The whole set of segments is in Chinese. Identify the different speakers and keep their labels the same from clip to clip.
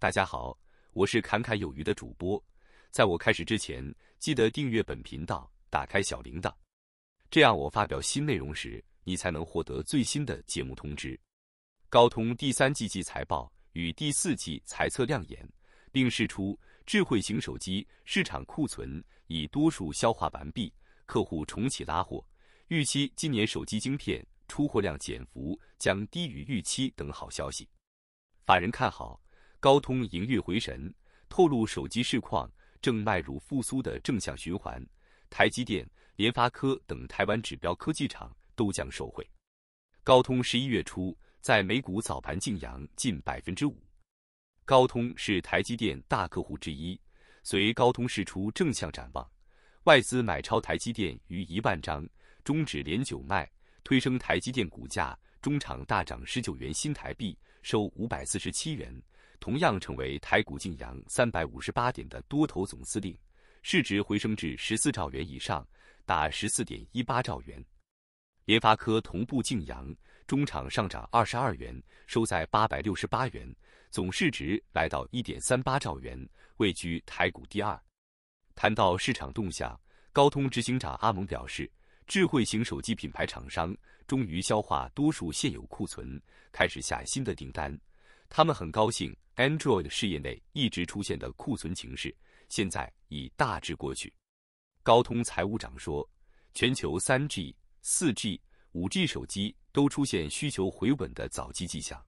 Speaker 1: 大家好，我是侃侃有余的主播。在我开始之前，记得订阅本频道，打开小铃铛，这样我发表新内容时，你才能获得最新的节目通知。高通第三季季财报与第四季财测亮眼，并示出智慧型手机市场库存已多数消化完毕，客户重启拉货，预期今年手机晶片出货量减幅将低于预期等好消息。法人看好。高通营运回神，透露手机市况正迈入复苏的正向循环，台积电、联发科等台湾指标科技厂都将受惠。高通十一月初在美股早盘净扬近百分之五。高通是台积电大客户之一，随高通释出正向展望，外资买超台积电逾一万张，中指连九卖推升台积电股价，中场大涨十九元新台币，收五百四十七元。同样成为台股净仰三百五十八点的多头总司令，市值回升至十四兆元以上，达十四点一八兆元。联发科同步净仰，中场上涨二十二元，收在八百六十八元，总市值来到一点三八兆元，位居台股第二。谈到市场动向，高通执行长阿蒙表示，智慧型手机品牌厂商终于消化多数现有库存，开始下新的订单。他们很高兴，Android 事业内一直出现的库存情势，现在已大致过去。高通财务长说，全球三 G、四 G、五 G 手机都出现需求回稳的早期迹象。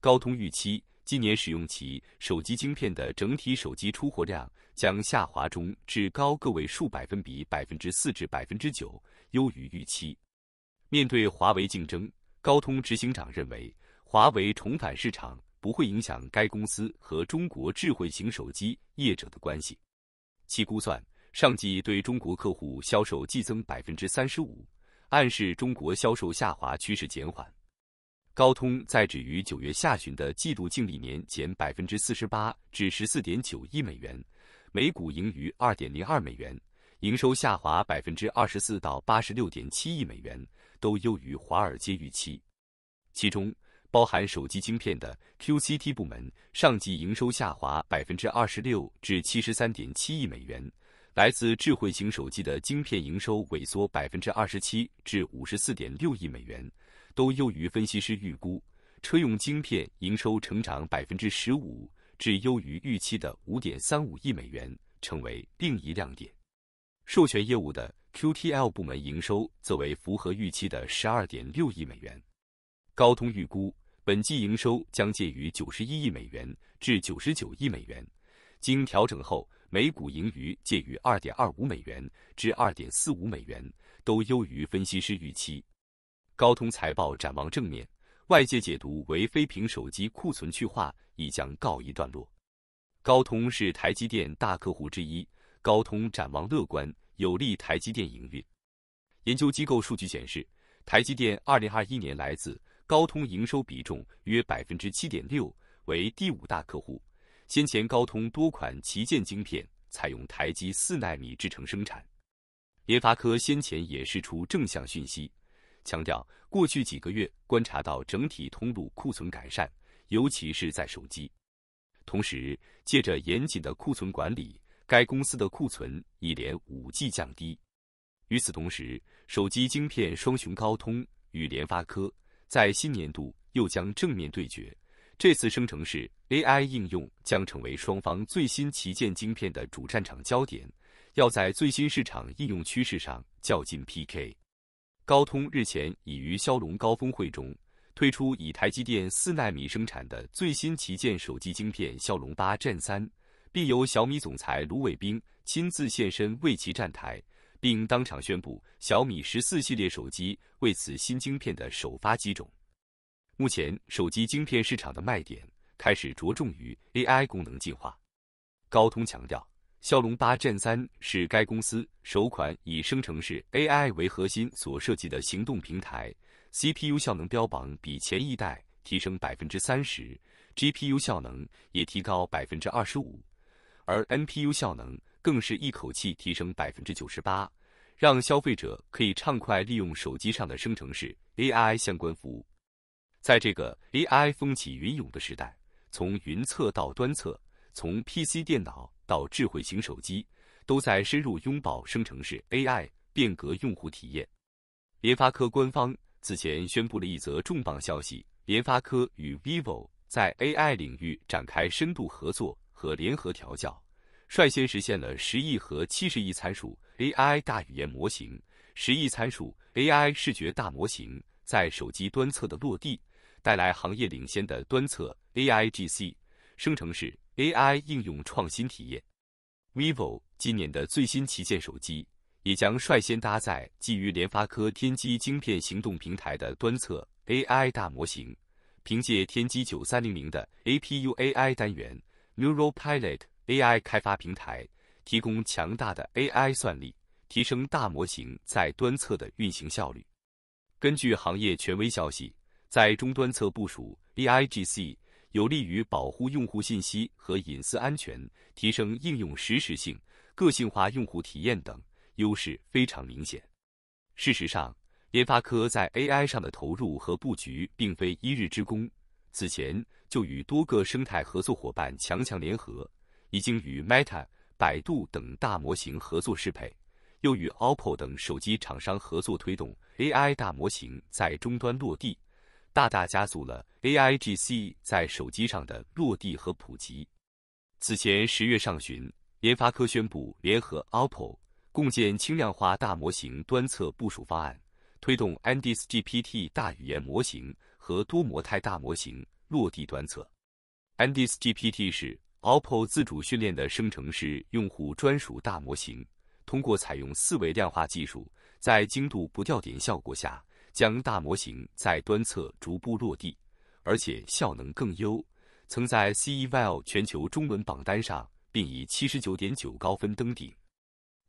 Speaker 1: 高通预期，今年使用其手机晶片的整体手机出货量将下滑中至高个位数百分比，百分之四至百分之九，优于预期。面对华为竞争，高通执行长认为，华为重返市场。不会影响该公司和中国智慧型手机业者的关系。其估算上季对中国客户销售季增百分之三十五，暗示中国销售下滑趋势减缓。高通在止于九月下旬的季度净利年减百分之四十八至十四点九亿美元，每股盈余二点零二美元，营收下滑百分之二十四到八十六点七亿美元，都优于华尔街预期。其中。包含手机晶片的 QCT 部门上季营收下滑百分之二十六至七十三点七亿美元，来自智慧型手机的晶片营收萎缩百分之二十七至五十四点六亿美元，都优于分析师预估。车用晶片营收成长百分之十五至优于预期的五点三五亿美元，成为另一亮点。授权业务的 QTL 部门营收则为符合预期的十二点六亿美元。高通预估。本季营收将介于九十一亿美元至九十九亿美元，经调整后每股盈余介于二点二五美元至二点四五美元，都优于分析师预期。高通财报展望正面，外界解读为非屏手机库存去化已将告一段落。高通是台积电大客户之一，高通展望乐观，有利台积电营运。研究机构数据显示，台积电二零二一年来自高通营收比重约百分之七点六，为第五大客户。先前高通多款旗舰晶片采用台积四纳米制程生产。联发科先前也释出正向讯息，强调过去几个月观察到整体通路库存改善，尤其是在手机。同时，借着严谨的库存管理，该公司的库存已连五季降低。与此同时，手机晶片双雄高通与联发科。在新年度又将正面对决，这次生成式 AI 应用将成为双方最新旗舰晶片的主战场焦点，要在最新市场应用趋势上较劲 PK。高通日前已于骁龙高峰会中推出以台积电四纳米生产的最新旗舰手机晶片骁龙八 Gen 3，并由小米总裁卢伟冰亲自现身为其站台。并当场宣布，小米十四系列手机为此新晶片的首发机种。目前，手机晶片市场的卖点开始着重于 AI 功能进化。高通强调，骁龙八 Gen 三是该公司首款以生成式 AI 为核心所设计的行动平台，CPU 效能标榜比前一代提升百分之三十，GPU 效能也提高百分之二十五，而 NPU 效能。更是一口气提升百分之九十八，让消费者可以畅快利用手机上的生成式 AI 相关服务。在这个 AI 风起云涌的时代，从云测到端测，从 PC 电脑到智慧型手机，都在深入拥抱生成式 AI，变革用户体验。联发科官方此前宣布了一则重磅消息：联发科与 vivo 在 AI 领域展开深度合作和联合调教。率先实现了十亿和七十亿参数 AI 大语言模型、十亿参数 AI 视觉大模型在手机端侧的落地，带来行业领先的端侧 AI G C 生成式 AI 应用创新体验。vivo 今年的最新旗舰手机也将率先搭载基于联发科天玑晶片行动平台的端侧 AI 大模型，凭借天玑九三零零的 A P U AI 单元 Neural Pilot。AI 开发平台提供强大的 AI 算力，提升大模型在端侧的运行效率。根据行业权威消息，在终端侧部署 AI GC，有利于保护用户信息和隐私安全，提升应用实时性、个性化用户体验等优势非常明显。事实上，联发科在 AI 上的投入和布局并非一日之功，此前就与多个生态合作伙伴强强联合。已经与 Meta、百度等大模型合作适配，又与 OPPO 等手机厂商合作推动 AI 大模型在终端落地，大大加速了 AI G C 在手机上的落地和普及。此前，十月上旬，联发科宣布联合 OPPO 共建轻量化大模型端测部署方案，推动 NDS GPT 大语言模型和多模态大模型落地端测。NDS GPT 是。OPPO 自主训练的生成式用户专属大模型，通过采用四维量化技术，在精度不掉点效果下，将大模型在端侧逐步落地，而且效能更优。曾在 c e v l 全球中文榜单上，并以七十九点九高分登顶。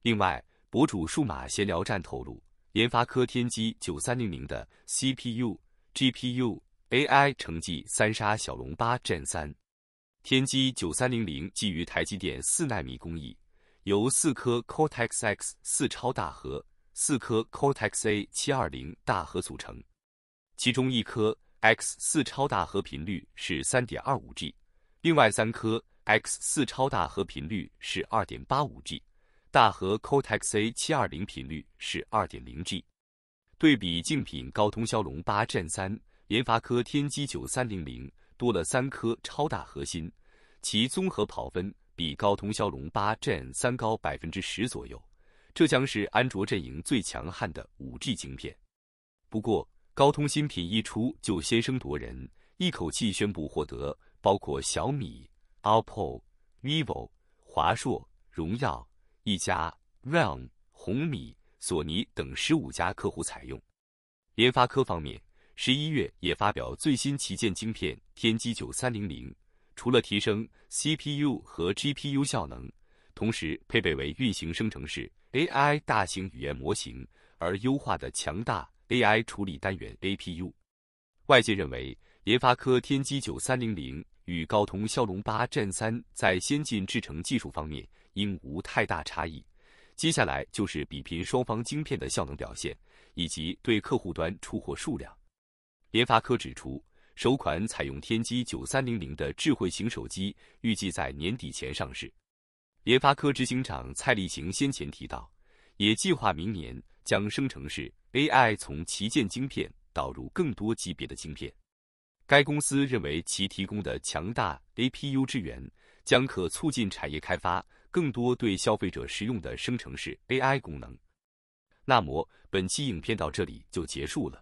Speaker 1: 另外，博主数码闲聊站透露，联发科天玑九三零零的 CPU、GPU、AI 成绩三杀骁龙八 Gen 三。天玑九三零零基于台积电四纳米工艺，由四颗 Cortex X4 超大核、四颗 Cortex A720 大核组成。其中一颗 X4 超大核频率是 3.25G，另外三颗 X4 超大核频率是 2.85G，大核 Cortex A720 频率是 2.0G。对比竞品高通骁龙八 Gen 3、联发科天玑九三零零。多了三颗超大核心，其综合跑分比高通骁龙八 Gen 三高百分之十左右，这将是安卓阵营最强悍的五 G 晶片。不过，高通新品一出就先声夺人，一口气宣布获得包括小米、OPPO、vivo、华硕、荣耀、一加、Realme、红米、索尼等十五家客户采用。联发科方面。十一月也发表最新旗舰晶片天玑九三零零，除了提升 CPU 和 GPU 效能，同时配备为运行生成式 AI 大型语言模型而优化的强大 AI 处理单元 APU。外界认为，联发科天玑九三零零与高通骁龙八 Gen 三在先进制程技术方面应无太大差异，接下来就是比拼双方晶片的效能表现以及对客户端出货数量。联发科指出，首款采用天玑九三零零的智慧型手机预计在年底前上市。联发科执行长蔡立行先前提到，也计划明年将生成式 AI 从旗舰晶片导入更多级别的晶片。该公司认为，其提供的强大 APU 支援将可促进产业开发更多对消费者实用的生成式 AI 功能。那么，本期影片到这里就结束了。